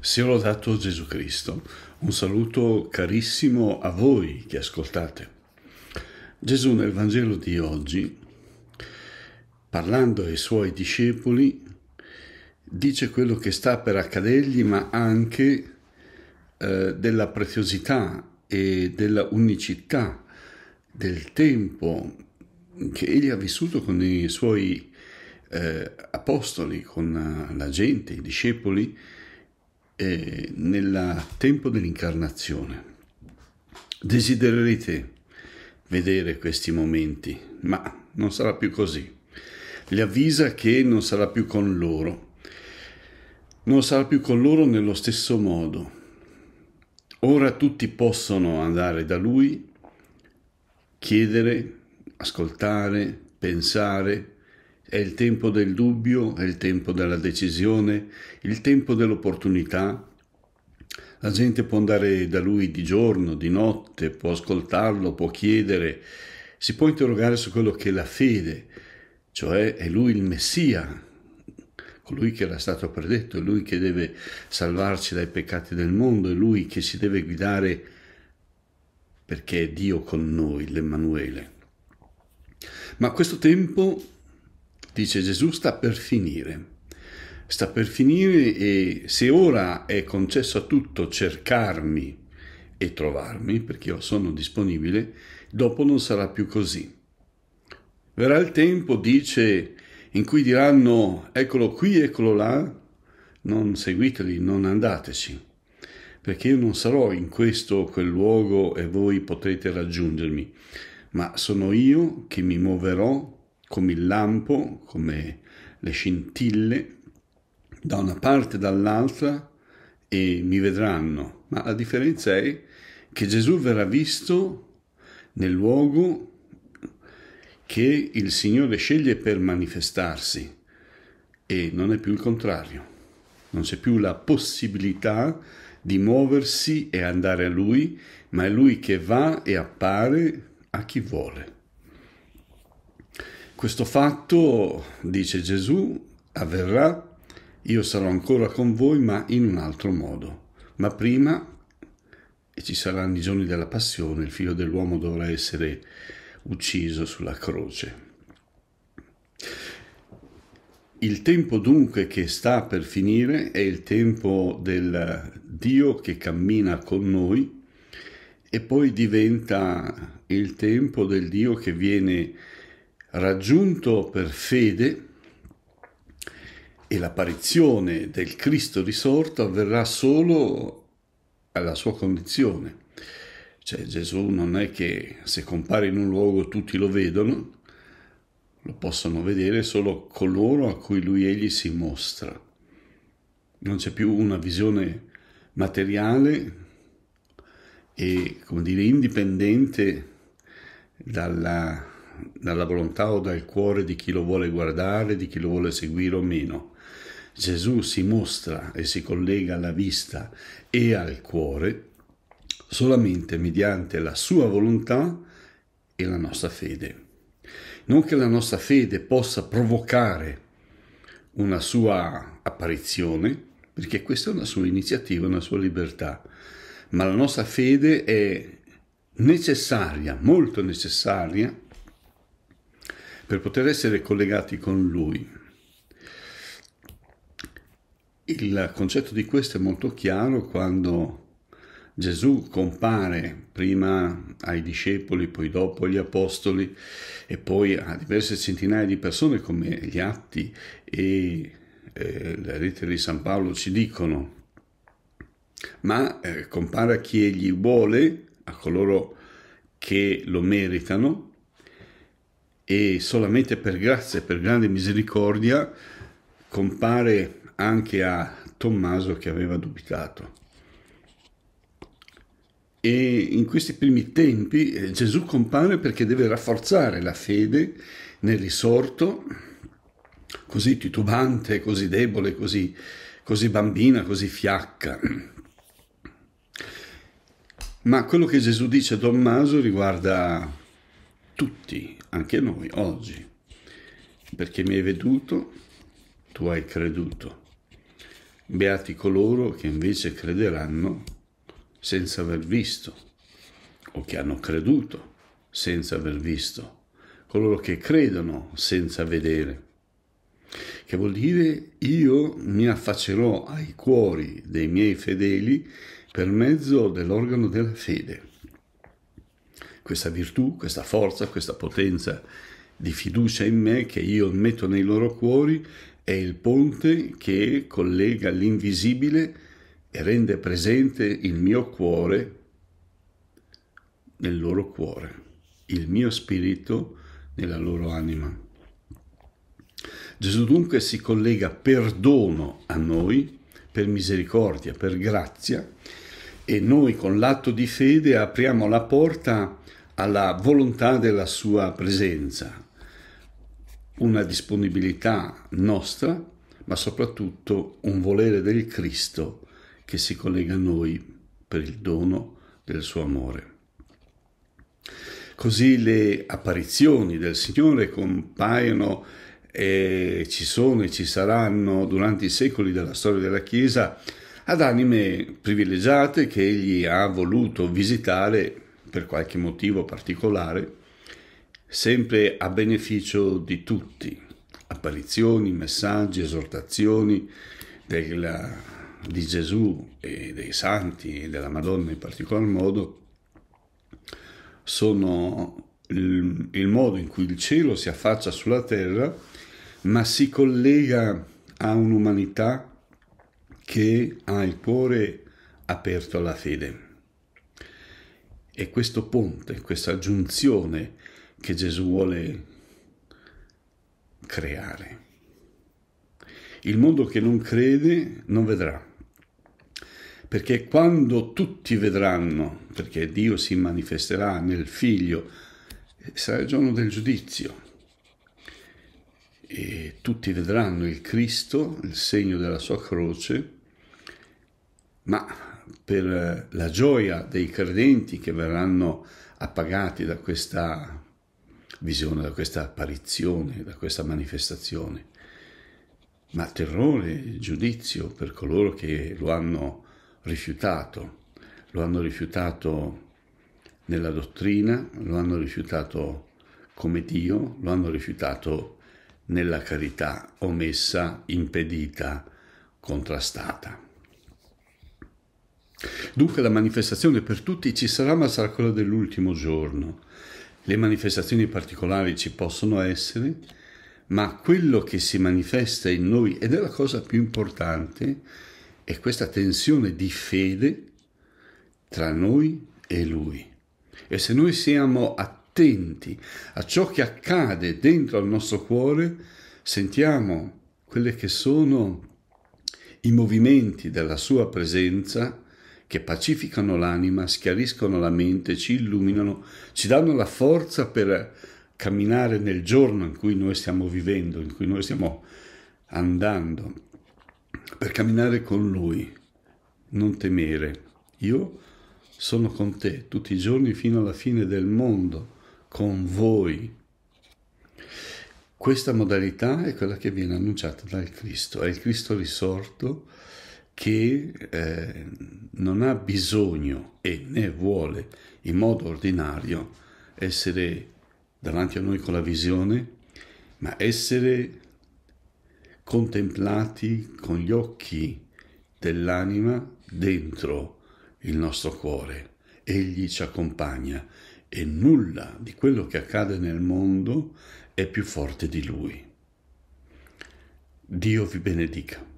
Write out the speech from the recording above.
Sia lodato Gesù Cristo. Un saluto carissimo a voi che ascoltate. Gesù nel Vangelo di oggi, parlando ai suoi discepoli, dice quello che sta per accadergli, ma anche eh, della preziosità e della unicità del tempo che egli ha vissuto con i suoi eh, apostoli, con la gente, i discepoli, eh, nel tempo dell'incarnazione. Desidererete vedere questi momenti, ma non sarà più così. Li avvisa che non sarà più con loro. Non sarà più con loro nello stesso modo. Ora tutti possono andare da lui, chiedere, ascoltare, pensare, è il tempo del dubbio, è il tempo della decisione, il tempo dell'opportunità. La gente può andare da lui di giorno, di notte, può ascoltarlo, può chiedere, si può interrogare su quello che è la fede, cioè è lui il Messia, colui che era stato predetto, è lui che deve salvarci dai peccati del mondo, è lui che ci deve guidare perché è Dio con noi, l'Emanuele. Ma questo tempo dice Gesù, sta per finire. Sta per finire e se ora è concesso a tutto cercarmi e trovarmi, perché io sono disponibile, dopo non sarà più così. Verrà il tempo, dice, in cui diranno eccolo qui, eccolo là, non seguiteli, non andateci, perché io non sarò in questo o quel luogo e voi potrete raggiungermi, ma sono io che mi muoverò come il lampo, come le scintille, da una parte e dall'altra e mi vedranno. Ma la differenza è che Gesù verrà visto nel luogo che il Signore sceglie per manifestarsi e non è più il contrario. Non c'è più la possibilità di muoversi e andare a Lui, ma è Lui che va e appare a chi vuole. Questo fatto, dice Gesù, avverrà, io sarò ancora con voi ma in un altro modo. Ma prima, e ci saranno i giorni della passione, il figlio dell'uomo dovrà essere ucciso sulla croce. Il tempo dunque che sta per finire è il tempo del Dio che cammina con noi e poi diventa il tempo del Dio che viene raggiunto per fede e l'apparizione del Cristo risorto avverrà solo alla sua condizione. Cioè Gesù non è che se compare in un luogo tutti lo vedono, lo possono vedere solo coloro a cui lui egli si mostra. Non c'è più una visione materiale e, come dire, indipendente dalla dalla volontà o dal cuore di chi lo vuole guardare, di chi lo vuole seguire o meno. Gesù si mostra e si collega alla vista e al cuore solamente mediante la sua volontà e la nostra fede. Non che la nostra fede possa provocare una sua apparizione, perché questa è una sua iniziativa, una sua libertà, ma la nostra fede è necessaria, molto necessaria, per poter essere collegati con lui. Il concetto di questo è molto chiaro quando Gesù compare prima ai discepoli, poi dopo agli apostoli e poi a diverse centinaia di persone come gli atti e eh, le lettere di San Paolo ci dicono, ma eh, compare a chi egli vuole, a coloro che lo meritano e solamente per grazia e per grande misericordia compare anche a Tommaso che aveva dubitato. E in questi primi tempi eh, Gesù compare perché deve rafforzare la fede nel risorto, così titubante, così debole, così, così bambina, così fiacca. Ma quello che Gesù dice a Tommaso riguarda tutti, anche noi oggi, perché mi hai veduto, tu hai creduto. Beati coloro che invece crederanno senza aver visto, o che hanno creduto senza aver visto, coloro che credono senza vedere che vuol dire io mi affaccerò ai cuori dei miei fedeli per mezzo dell'organo della fede questa virtù, questa forza, questa potenza di fiducia in me che io metto nei loro cuori è il ponte che collega l'invisibile e rende presente il mio cuore nel loro cuore, il mio spirito nella loro anima. Gesù dunque si collega per dono a noi, per misericordia, per grazia, e noi con l'atto di fede apriamo la porta a alla volontà della sua presenza, una disponibilità nostra, ma soprattutto un volere del Cristo che si collega a noi per il dono del suo amore. Così le apparizioni del Signore compaiono e ci sono e ci saranno durante i secoli della storia della Chiesa ad anime privilegiate che egli ha voluto visitare per qualche motivo particolare, sempre a beneficio di tutti. Apparizioni, messaggi, esortazioni della, di Gesù e dei santi e della Madonna in particolar modo sono il, il modo in cui il cielo si affaccia sulla terra, ma si collega a un'umanità che ha il cuore aperto alla fede. E questo ponte, questa giunzione che Gesù vuole creare. Il mondo che non crede non vedrà, perché quando tutti vedranno, perché Dio si manifesterà nel figlio, sarà il giorno del giudizio e tutti vedranno il Cristo, il segno della sua croce, ma per la gioia dei credenti che verranno appagati da questa visione, da questa apparizione, da questa manifestazione, ma terrore, e giudizio per coloro che lo hanno rifiutato, lo hanno rifiutato nella dottrina, lo hanno rifiutato come Dio, lo hanno rifiutato nella carità, omessa, impedita, contrastata. Dunque la manifestazione per tutti ci sarà ma sarà quella dell'ultimo giorno. Le manifestazioni particolari ci possono essere, ma quello che si manifesta in noi ed è la cosa più importante è questa tensione di fede tra noi e lui. E se noi siamo attenti a ciò che accade dentro al nostro cuore, sentiamo quelli che sono i movimenti della sua presenza, che pacificano l'anima, schiariscono la mente, ci illuminano, ci danno la forza per camminare nel giorno in cui noi stiamo vivendo, in cui noi stiamo andando, per camminare con Lui. Non temere. Io sono con te tutti i giorni fino alla fine del mondo, con voi. Questa modalità è quella che viene annunciata dal Cristo, è il Cristo risorto che eh, non ha bisogno e né vuole in modo ordinario essere davanti a noi con la visione, ma essere contemplati con gli occhi dell'anima dentro il nostro cuore. Egli ci accompagna e nulla di quello che accade nel mondo è più forte di lui. Dio vi benedica.